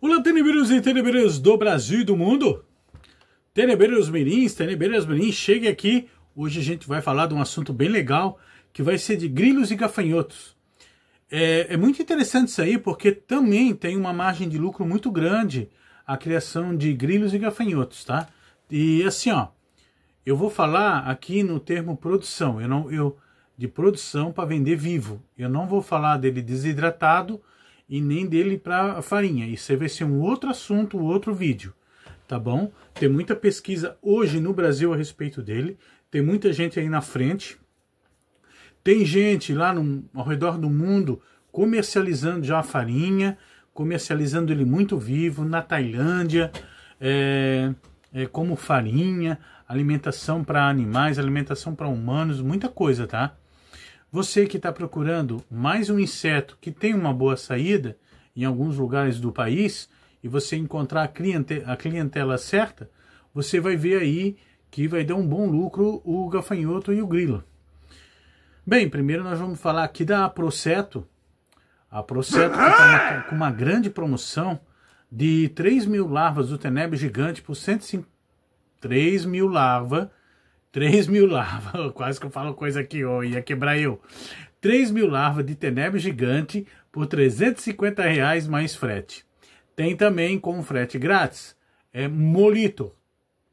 Olá, tenebeiros e tenebeiras do Brasil e do mundo. Tenebeiros mirins, tenebeiras mirins, chegue aqui. Hoje a gente vai falar de um assunto bem legal que vai ser de grilhos e gafanhotos. É, é muito interessante isso aí, porque também tem uma margem de lucro muito grande a criação de grilhos e gafanhotos, tá? E assim, ó, eu vou falar aqui no termo produção, eu não, eu de produção para vender vivo. Eu não vou falar dele desidratado e nem dele para farinha. Isso aí vai ser um outro assunto, um outro vídeo, tá bom? Tem muita pesquisa hoje no Brasil a respeito dele. Tem muita gente aí na frente tem gente lá no, ao redor do mundo comercializando já a farinha, comercializando ele muito vivo na Tailândia, é, é, como farinha, alimentação para animais, alimentação para humanos, muita coisa, tá? Você que está procurando mais um inseto que tem uma boa saída em alguns lugares do país e você encontrar a clientela, a clientela certa, você vai ver aí que vai dar um bom lucro o gafanhoto e o grilo. Bem, primeiro nós vamos falar aqui da Proceto. A Proceto que está com uma grande promoção de 3 mil larvas do Teneb gigante por 150. 3 mil larvas 3 mil larvas, quase que eu falo coisa aqui, ó, ia quebrar eu. 3 mil larvas de tenebro gigante por 350 reais mais frete. Tem também com frete grátis, é Molitor.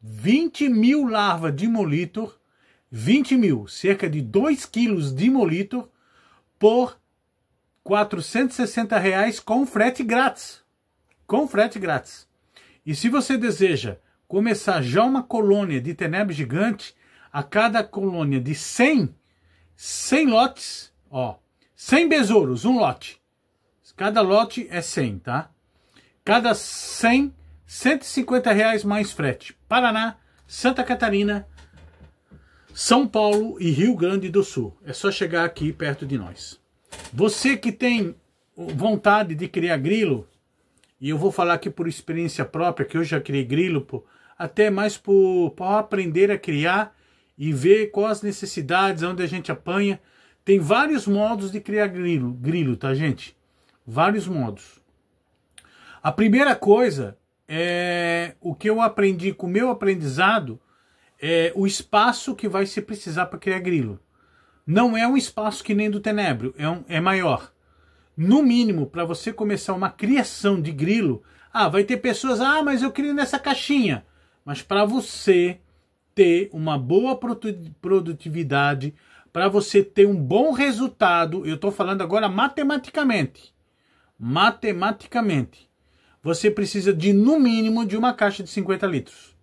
20 mil larvas de Molitor 20 mil, cerca de 2 quilos de molito, por 460 reais com frete grátis. Com frete grátis. E se você deseja começar já uma colônia de teneb gigante, a cada colônia de 100, 100 lotes, ó, 100 besouros, um lote. Cada lote é 100, tá? Cada 100, 150 reais mais frete. Paraná, Santa Catarina, são Paulo e Rio Grande do Sul. É só chegar aqui perto de nós. Você que tem vontade de criar grilo, e eu vou falar aqui por experiência própria, que eu já criei grilo, até mais por, aprender a criar e ver quais necessidades, onde a gente apanha. Tem vários modos de criar grilo, grilo, tá, gente? Vários modos. A primeira coisa é o que eu aprendi com o meu aprendizado é, o espaço que vai se precisar para criar grilo. Não é um espaço que nem do tenebro, é, um, é maior. No mínimo, para você começar uma criação de grilo, ah, vai ter pessoas, ah, mas eu crio nessa caixinha. Mas para você ter uma boa produtividade, para você ter um bom resultado, eu estou falando agora matematicamente. Matematicamente, você precisa de no mínimo de uma caixa de 50 litros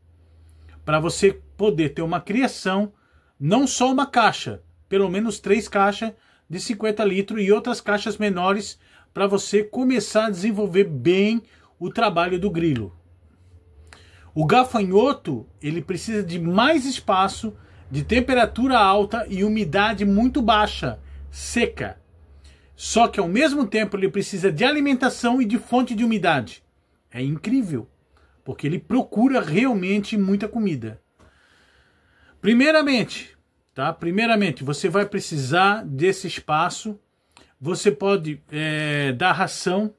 para você poder ter uma criação, não só uma caixa, pelo menos três caixas de 50 litros e outras caixas menores para você começar a desenvolver bem o trabalho do grilo. O gafanhoto ele precisa de mais espaço, de temperatura alta e umidade muito baixa, seca. Só que ao mesmo tempo ele precisa de alimentação e de fonte de umidade. É incrível, porque ele procura realmente muita comida. Primeiramente, tá? Primeiramente, você vai precisar desse espaço. Você pode é, dar ração.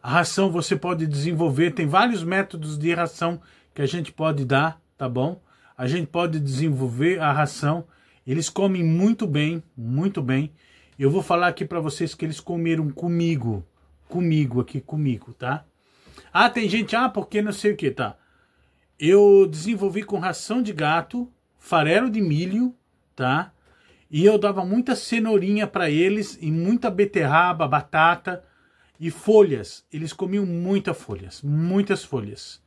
A ração você pode desenvolver. Tem vários métodos de ração que a gente pode dar, tá bom? A gente pode desenvolver a ração. Eles comem muito bem, muito bem. Eu vou falar aqui para vocês que eles comeram comigo, comigo aqui comigo, tá? Ah, tem gente, ah, porque não sei o que, tá? eu desenvolvi com ração de gato, farelo de milho, tá? E eu dava muita cenourinha para eles e muita beterraba, batata e folhas. Eles comiam muitas folhas, muitas folhas,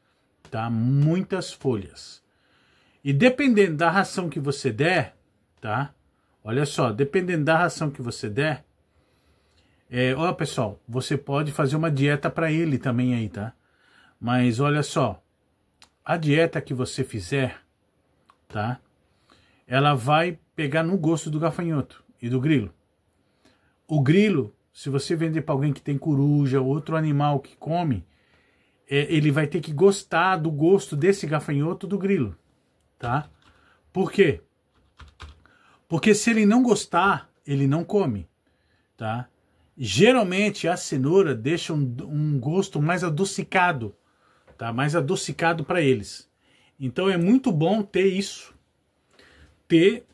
tá? Muitas folhas. E dependendo da ração que você der, tá? Olha só, dependendo da ração que você der, é, pessoal, você pode fazer uma dieta para ele também aí, tá? Mas olha só, a dieta que você fizer, tá? Ela vai pegar no gosto do gafanhoto e do grilo. O grilo, se você vender para alguém que tem coruja ou outro animal que come, é, ele vai ter que gostar do gosto desse gafanhoto do grilo, tá? Por quê? Porque se ele não gostar, ele não come, tá? Geralmente a cenoura deixa um, um gosto mais adocicado tá? mais adocicado para eles. Então é muito bom ter isso, ter,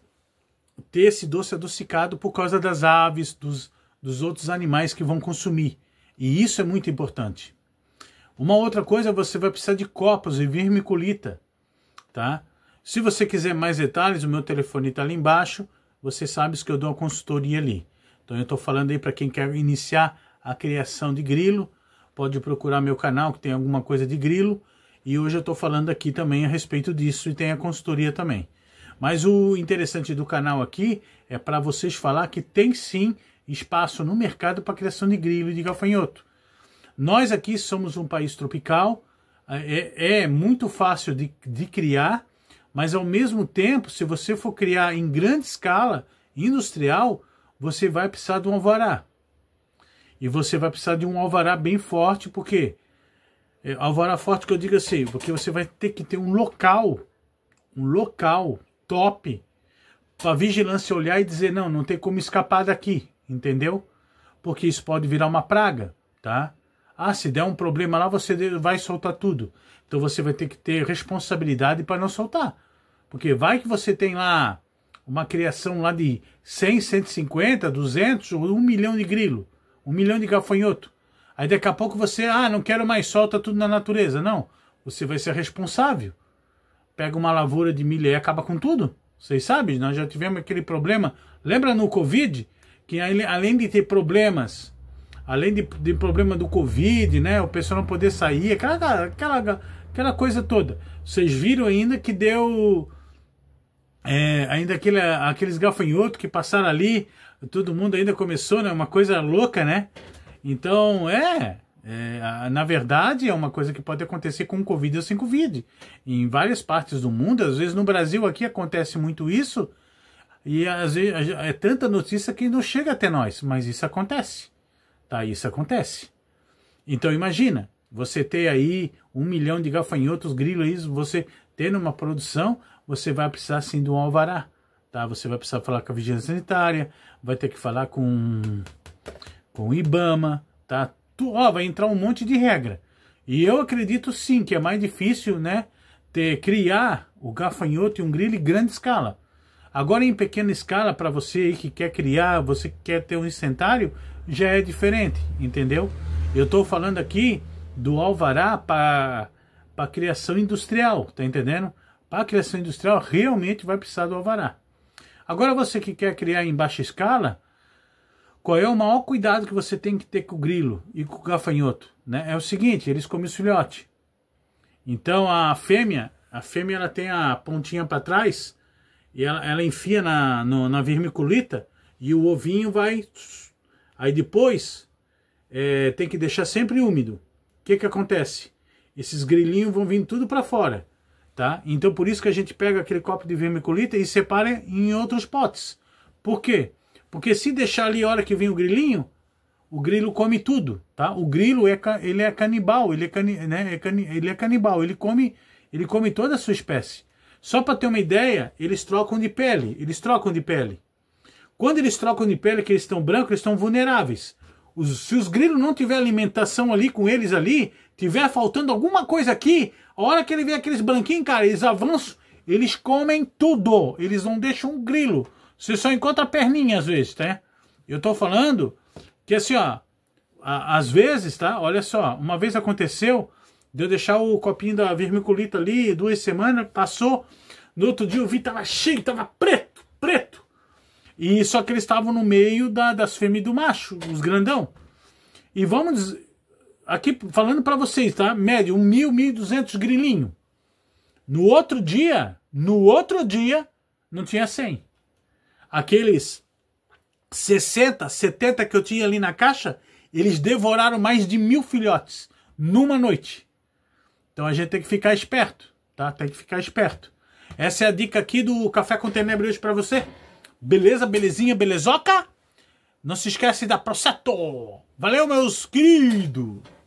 ter esse doce adocicado por causa das aves, dos, dos outros animais que vão consumir. E isso é muito importante. Uma outra coisa, você vai precisar de copos e vermiculita, tá? Se você quiser mais detalhes, o meu telefone está ali embaixo, você sabe que eu dou a consultoria ali. Então eu estou falando aí para quem quer iniciar a criação de grilo, pode procurar meu canal que tem alguma coisa de grilo. E hoje eu estou falando aqui também a respeito disso e tem a consultoria também. Mas o interessante do canal aqui é para vocês falar que tem sim espaço no mercado para criação de grilo e de gafanhoto. Nós aqui somos um país tropical, é, é, é muito fácil de, de criar, mas ao mesmo tempo, se você for criar em grande escala industrial, você vai precisar de um alvará. E você vai precisar de um alvará bem forte, porque é, alvará forte que eu digo assim, porque você vai ter que ter um local, um local top para vigilância olhar e dizer não, não tem como escapar daqui, entendeu? Porque isso pode virar uma praga, tá? Ah, se der um problema lá, você vai soltar tudo. Então você vai ter que ter responsabilidade para não soltar. Porque vai que você tem lá uma criação lá de 100, 150, 200 ou 1 milhão de grilo um milhão de gafanhoto. Aí daqui a pouco você, ah, não quero mais, solta tudo na natureza. Não, você vai ser responsável. Pega uma lavoura de milho e acaba com tudo. Vocês sabem, nós já tivemos aquele problema. Lembra no Covid? Que além de ter problemas, além de, de problema do Covid, né? O pessoal não poder sair, aquela, aquela, aquela coisa toda. Vocês viram ainda que deu. É, ainda aquele, aqueles gafanhotos que passaram ali, todo mundo ainda começou, né? Uma coisa louca, né? Então, é, é, na verdade, é uma coisa que pode acontecer com Covid ou sem Covid. Em várias partes do mundo, às vezes no Brasil aqui acontece muito isso, e às vezes é tanta notícia que não chega até nós, mas isso acontece. Tá? Isso acontece. Então imagina, você ter aí um milhão de gafanhotos grilos, você tendo uma produção, você vai precisar sim de um alvará. Tá? Você vai precisar falar com a vigilância sanitária, vai ter que falar com, com o IBAMA, tá? Tu, ó, vai entrar um monte de regra. E eu acredito sim que é mais difícil, né? Ter, criar o gafanhoto e um grilo em grande escala. Agora em pequena escala, para você que quer criar, você que quer ter um incentário, já é diferente, entendeu? Eu estou falando aqui do alvará para para criação industrial, tá entendendo? Para criação industrial realmente vai precisar do alvará. Agora você que quer criar em baixa escala, qual é o maior cuidado que você tem que ter com o grilo e com o gafanhoto? Né? É o seguinte, eles comem o filhote. Então a fêmea, a fêmea ela tem a pontinha para trás e ela, ela enfia na, no, na vermiculita e o ovinho vai. Aí depois é, tem que deixar sempre úmido. O que, que acontece? Esses grilinhos vão vir tudo para fora. Tá? Então por isso que a gente pega aquele copo de vermiculita e separa em outros potes. Por quê? Porque se deixar ali a hora que vem o grilinho, o grilo come tudo, tá? O grilo é ele é canibal, ele é, cani, né? é cani, ele é canibal, ele come ele come toda a sua espécie. Só para ter uma ideia, eles trocam de pele, eles trocam de pele. Quando eles trocam de pele, que eles estão brancos, eles estão vulneráveis. Os, se os grilos não tiver alimentação ali com eles ali, tiver faltando alguma coisa aqui, a hora que ele vê aqueles branquinhos, cara, eles avançam, eles comem tudo. Eles não deixam um grilo. Você só encontra a perninha às vezes, tá? Eu tô falando que assim, ó, às vezes, tá? Olha só, uma vez aconteceu de eu deixar o copinho da vermiculita ali duas semanas, passou. No outro dia eu vi, tava cheio, tava preto, preto. E só que eles estavam no meio da, das fêmeas do macho, os grandão. E vamos Aqui falando para vocês, tá? Médio, um mil, mil duzentos grilinho. No outro dia, no outro dia, não tinha 100. Aqueles 60, 70 que eu tinha ali na caixa, eles devoraram mais de mil filhotes numa noite. Então a gente tem que ficar esperto, tá? Tem que ficar esperto. Essa é a dica aqui do Café com Tenebre hoje para você. Beleza, belezinha, belezoca? Não se esquece da Proceto. Valeu, meus queridos!